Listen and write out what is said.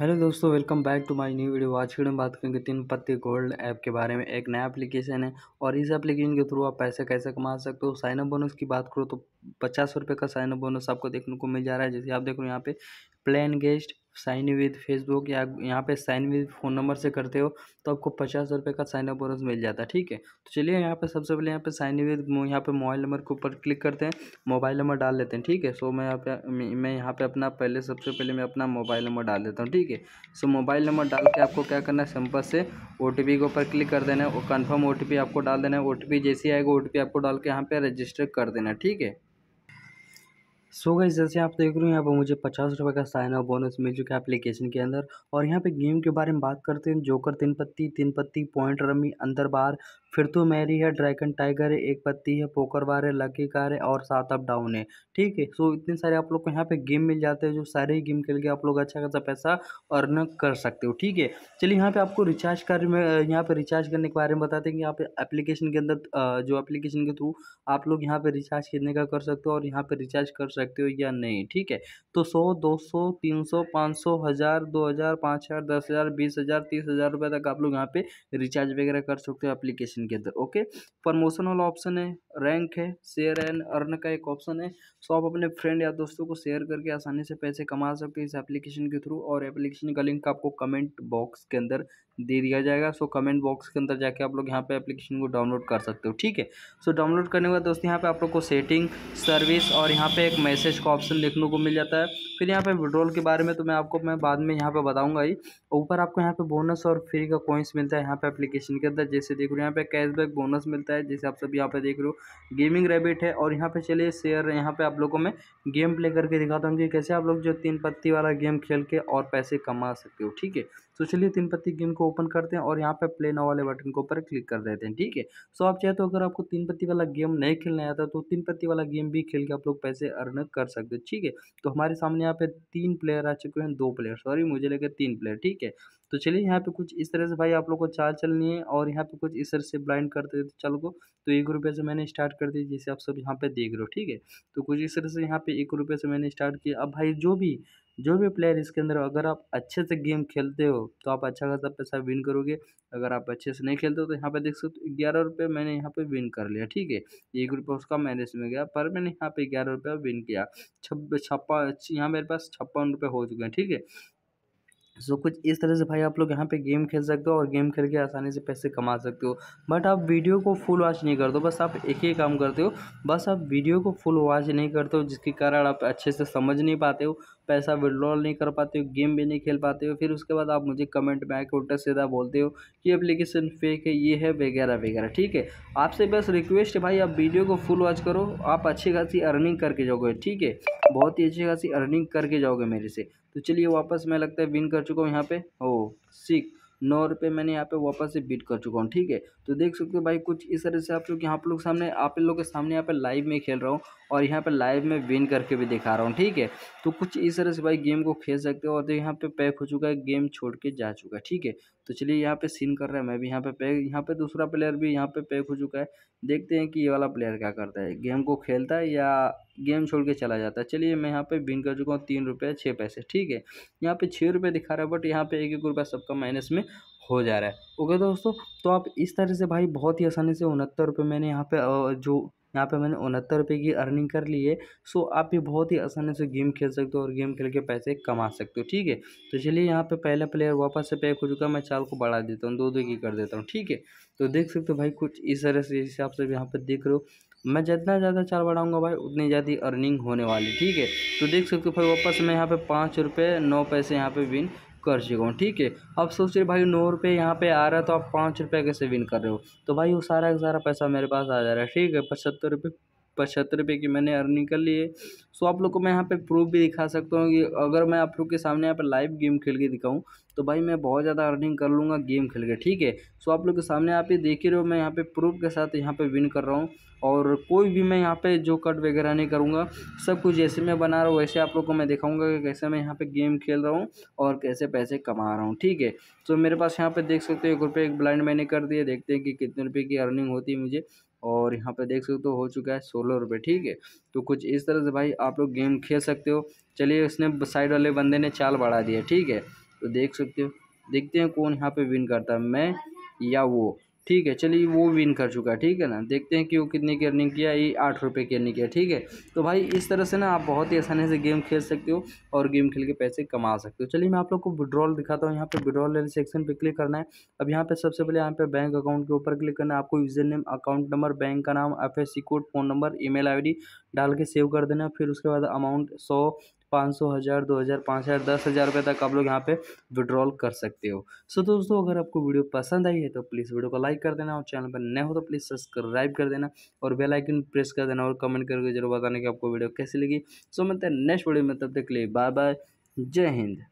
hello दोस्तों welcome back to my new video आज की में बात करेंगे तीन पत्ती गोल्ड ऐप के बारे में एक नया एप्लीकेशन है और इस एप्लीकेशन के थ्रू आप पैसे कैसे कमा सकते हो साइन अप बोनस की बात करो तो पचास रुपये का अप बोनस आपको देखने को मिल जा रहा है जैसे आप देख रहे हो यहाँ पे plain guest sign with Facebook या यहाँ पे साइन विद फ़ोन नंबर से करते हो तो आपको पचास रुपये का साइन अप बोनस मिल जाता है ठीक है तो चलिए यहाँ पे सबसे पहले यहाँ पे साइन विद यहाँ पे मोबाइल नंबर के ऊपर क्लिक करते हैं मोबाइल नंबर डाल लेते हैं ठीक है सो मैं यहाँ पे मैं यहाँ पे अपना पहले सबसे पहले मैं अपना मोबाइल नंबर डाल देता हूँ ठीक है सो मोबाइल नंबर डाल के आपको क्या करना है सिंपल से ओ के ऊपर क्लिक कर देना है कन्फर्म ओ आपको डाल देना है ओ जैसे आएगा ओ आपको डाल के यहाँ पर रजिस्टर कर देना है ठीक है सो गई जैसे आप देख रहे हो यहाँ पर मुझे पचास रुपये का साइन अप बोनस मिल चुका है एप्लीकेशन के अंदर और यहाँ पे गेम के बारे में बात करते हैं जोकर तीन पत्ती तीन पत्ती पॉइंट रमी अंदर बार फिरतू तो मैरी है ड्रैगन टाइगर है एक पत्ती है पोकर बार है लकी कार है और सात अप डाउन है ठीक है सो इतने सारे आप लोग को यहाँ पे गेम मिल जाते हैं जो सारे ही गेम खेल के आप लोग अच्छा खासा पैसा अर्न कर सकते हो ठीक है चलिए यहाँ पे आपको रिचार्ज कर यहाँ पे रिचार्ज करने के बारे में बताते हैं कि यहाँ पे एप्लीकेशन के अंदर जो एप्लीकेशन के थ्रू आप लोग यहाँ पे रिचार्ज कितने का कर सकते हो और यहाँ पे रिचार्ज कर सकते हो या नहीं ठीक है तो सौ दो सौ तीन सौ पाँच सौ हज़ार दो हज़ार पाँच हज़ार दस हज़ार बीस हज़ार तीस हज़ार रुपये तक आप लोग यहाँ पे रिचार्ज वगैरह कर सकते हो एप्लीकेशन ऑप्शन के अंदर ओके प्रमोशन वाला ऑप्शन है रैंक है शेयर एंड अर्न का एक ऑप्शन है सो आप अपने फ्रेंड या दोस्तों को शेयर करके आसानी से पैसे कमा सकते हो इस एप्लीकेशन के थ्रू और एप्लीकेशन का लिंक आपको कमेंट बॉक्स के अंदर दे दिया जाएगा सो कमेंट बॉक्स के अंदर जाके आप लोग यहाँ पे एप्लीकेशन को डाउनलोड कर सकते हो ठीक है सो डाउनलोड करने के बाद दोस्तों यहाँ पे आप लोग को सेटिंग सर्विस और यहाँ पे एक मैसेज का ऑप्शन देखने को मिल जाता है फिर यहाँ पे विड्रॉल के बारे में तो मैं आपको मैं बाद में यहाँ पर बताऊँगा ही ऊपर आपको यहाँ पर बोनस और फ्री का कॉइन्स मिलता है यहाँ पर एप्लीकेशन के अंदर जैसे देख रहे हो यहाँ पे कैशबैक बोनस मिलता है जैसे आप सब यहाँ पर देख रहे हो गेमिंग रेबिट है और यहाँ पे चलिए शेयर यहाँ पे आप लोग को मैं गेम प्ले करके दिखाता हूँ कि कैसे आप लोग जो तीन पत्ती वाला गेम खेल के और पैसे कमा सकते हो ठीक है तो चलिए तीन पत्ती गेम को को ओपन करते हैं और यहाँ पे प्ले नाउ वाले बटन के ऊपर क्लिक कर देते हैं ठीक है सो आप चाहे तो अगर आपको तीन पत्ती वाला गेम नहीं खेलना आता तो तीन पत्ती वाला गेम भी खेल के आप लोग पैसे अर्न कर सकते हो ठीक है तो हमारे सामने यहाँ पे तीन प्लेयर आ चुके हैं दो प्लेयर सॉरी मुझे लेकर तीन प्लेयर ठीक है तो चलिए यहाँ पे कुछ इस तरह से भाई आप लोग को चाल चलनी है और यहाँ पे कुछ इस तरह से ब्लाइंड करते थे चल को तो एक रुपये से मैंने स्टार्ट कर दी जैसे आप सब यहाँ पे देख रहे हो ठीक है तो कुछ इस तरह से यहाँ पे एक रुपये से मैंने स्टार्ट किया अब भाई जो भी जो भी प्लेयर इसके अंदर अगर आप अच्छे से गेम खेलते हो तो आप अच्छा खासा पैसा विन करोगे अगर आप अच्छे से नहीं खेलते हो तो यहाँ पे देख सकते हो ग्यारह रुपये मैंने यहाँ पे विन कर लिया ठीक है एक रुपये उसका मैनेज में गया पर मैंने यहाँ पे ग्यारह रुपये विन किया छप्पन यहाँ मेरे पास छप्पन रुपये हो चुके हैं ठीक है सो so, कुछ इस तरह से भाई आप लोग यहाँ पे गेम खेल सकते हो और गेम खेल के आसानी से पैसे कमा सकते हो बट आप वीडियो को फुल वॉच नहीं करते हो बस आप एक ही काम करते हो बस आप वीडियो को फुल वॉच नहीं करते हो जिसके कारण आप अच्छे से समझ नहीं पाते हो पैसा विड्रॉल नहीं कर पाते हो गेम भी नहीं खेल पाते हो फिर उसके बाद आप मुझे कमेंट में आकर उल्टा सीधा बोलते हो कि एप्लीकेशन फेक है ये है वगैरह वगैरह ठीक है आपसे बस रिक्वेस्ट है भाई आप वीडियो को फुल वॉच करो आप अच्छी खासी अर्निंग करके जाओगे ठीक है बहुत ही अच्छी खासी अर्निंग करके जाओगे मेरे से तो चलिए वापस मैं लगता है विन कर चुका हूँ यहाँ पे ओ सिक्स नौ रुपये मैंने यहाँ पे वापस से बीट कर चुका हूँ ठीक है तो देख सकते हो भाई कुछ इस तरह से आप लोग यहाँ आप लोग सामने आप लोग के सामने यहाँ पे लाइव में खेल रहा हूँ और यहाँ पे लाइव में विन करके भी दिखा रहा हूँ ठीक है तो कुछ इस तरह से भाई गेम को खेल सकते हो और तो यहाँ पे पैक हो चुका है गेम छोड़ के जा चुका है ठीक है तो चलिए यहाँ पे सीन कर रहा है मैं भी यहाँ पे पैक यहाँ पे दूसरा प्लेयर भी यहाँ पे पैक हो चुका है देखते हैं कि ये वाला प्लेयर क्या करता है गेम को खेलता है या गेम छोड़ के चला जाता है चलिए मैं यहाँ पे विन कर चुका हूँ तीन रुपये छः पैसे ठीक है यहाँ पे छः रुपये दिखा रहा है बट यहाँ पे एक एक रुपया सबका माइनस में हो जा रहा है ओके दोस्तों तो आप इस तरह से भाई बहुत ही आसानी से उनहत्तर रुपये मैंने यहाँ पे जो यहाँ पे मैंने उनहत्तर रुपये की अर्निंग कर ली है सो आप भी बहुत ही आसानी से गेम खेल सकते हो और गेम खेल के पैसे कमा सकते हो ठीक है तो चलिए यहाँ पे पहला प्लेयर वापस से पैक हो चुका मैं चाल को बढ़ा देता हूँ दो दो की कर देता हूँ ठीक है तो देख सकते हो भाई कुछ इस तरह से हिसाब से यहाँ पर देख रहे हो मैं जितना ज़्यादा चाल बढ़ाऊंगा भाई उतनी ज़्यादा अर्निंग होने वाली ठीक है तो देख सकते हो भाई वापस मैं यहाँ पे पाँच रुपये नौ पैसे यहाँ पे विन कर चुका हूँ ठीक है अब सोच रहे भाई नौ रुपये यहाँ पे आ रहा है तो आप पाँच रुपये कैसे विन कर रहे हो तो भाई वो सारा का सारा पैसा मेरे पास आ जा रहा है ठीक है पचहत्तर रुपये पचहत्तर रुपये की मैंने अर्निंग कर ली है सो आप लोग को मैं यहाँ पे प्रूफ भी दिखा सकता हूँ कि अगर मैं आप लोग के सामने यहाँ पे लाइव गेम खेल के दिखाऊँ तो भाई मैं बहुत ज़्यादा अर्निंग कर लूँगा गेम खेल के ठीक है सो आप लोग के सामने आप ही देख ही रहे हो मैं यहाँ पे प्रूफ के साथ यहाँ पे विन कर रहा हूँ और कोई भी मैं यहाँ पे जो कट वगैरह नहीं करूँगा सब कुछ जैसे मैं बना रहा हूँ वैसे आप लोग को मैं दिखाऊँगा कि कैसे मैं यहाँ पे गेम खेल रहा हूँ और कैसे पैसे कमा रहा हूँ ठीक है तो मेरे पास यहाँ पे देख सकते हो एक रुपये एक ब्लाइंड मैंने कर दिए देखते हैं कि कितने रुपये की अर्निंग होती है मुझे और यहाँ पे देख सकते हो तो हो चुका है सोलह रुपये ठीक है तो कुछ इस तरह से भाई आप लोग गेम खेल सकते हो चलिए उसने साइड वाले बंदे ने चाल बढ़ा दिया ठीक है तो देख सकते हो देखते हैं कौन यहाँ पे विन करता है मैं या वो ठीक है चलिए वो विन कर चुका है ठीक है ना देखते हैं कि वो कितने की अर्निंग किया ये आठ रुपये की अर्निंग किया ठीक है तो भाई इस तरह से ना आप बहुत ही आसानी से गेम खेल सकते हो और गेम खेल के पैसे कमा सकते हो चलिए मैं आप लोग को विड्रॉल दिखाता हूँ यहाँ पर विड्रॉल सेक्शन पर क्लिक करना है अब यहाँ पर सबसे पहले यहाँ पर बैंक अकाउंट के ऊपर क्लिक करना है आपको user name account number bank का नाम F code phone number email डाल के सेव कर देना फिर उसके बाद अमाउंट सौ पाँच सौ हज़ार दो हज़ार पाँच हज़ार दस हज़ार रुपये तक आप लोग यहाँ पे विड्रॉल कर सकते हो सो so, दोस्तों अगर आपको वीडियो पसंद आई है तो प्लीज़ वीडियो को लाइक कर देना और चैनल पर नए हो तो प्लीज़ सब्सक्राइब कर देना और बेल आइकन प्रेस कर देना और कमेंट करके जरूर बताना कि आपको वीडियो कैसी लगी सो so, मिलते हैं नेक्स्ट वीडियो में तब तक के लिए बाय बाय जय हिंद